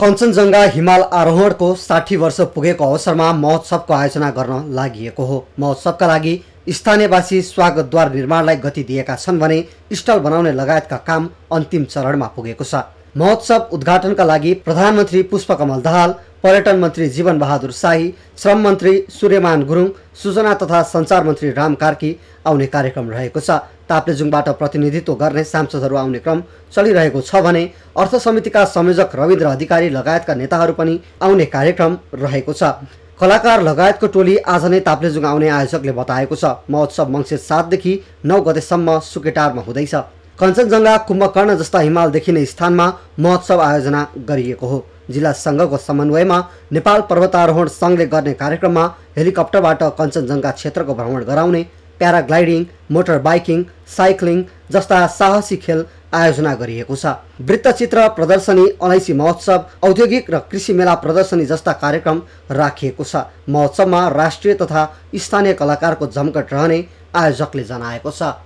कञ्चनजङ्घा हिमाल आरोहणको साठी वर्ष पुगेको अवसरमा महोत्सवको आयोजना गर्न लागि हो महोत्सवका लागि स्थानीयवासी स्वागतद्वार निर्माणलाई गति दिएका छन् भने स्टल बनाउने लगायतका काम अन्तिम चरणमा पुगेको छ महोत्सव उद्घाटनका लागि प्रधानमन्त्री पुष्पकमल दाहाल पर्यटन मन्त्री जीवन बहादुर शाही श्रम मन्त्री सूर्यमान गुरुङ सूचना तथा सञ्चार मन्त्री राम कार्की आउने कार्यक्रम रहेको छ ताप्लेजुङबाट प्रतिनिधित्व गर्ने सांसदहरू आउने क्रम चलिरहेको छ भने अर्थ समितिका संयोजक रविन्द्र अधिकारी लगायतका नेताहरू पनि आउने कार्यक्रम रहेको छ कलाकार लगायतको टोली आज नै ताप्लेजुङ आउने आयोजकले बताएको छ महोत्सव मङ्सिर सातदेखि नौ गतेसम्म सुकेटारमा हुँदैछ कञ्चनजङ्घा कुम्भकर्ण जस्ता हिमाल देखिने स्थानमा महोत्सव आयोजना गरिएको हो जिल्ला सङ्घको समन्वयमा नेपाल पर्वतारोहण सङ्घले गर्ने कार्यक्रममा हेलिकप्टरबाट कञ्चनजङ्घा क्षेत्रको भ्रमण गराउने प्याराग्लाइडिङ मोटर बाइकिङ साइक्लिङ जस्ता साहसी खेल आयोजना गरिएको छ वृत्तचित्र प्रदर्शनी अलैँसी महोत्सव औद्योगिक र कृषि मेला प्रदर्शनी जस्ता कार्यक्रम राखिएको छ महोत्सवमा राष्ट्रिय तथा स्थानीय कलाकारको जमघट रहने आयोजकले जनाएको छ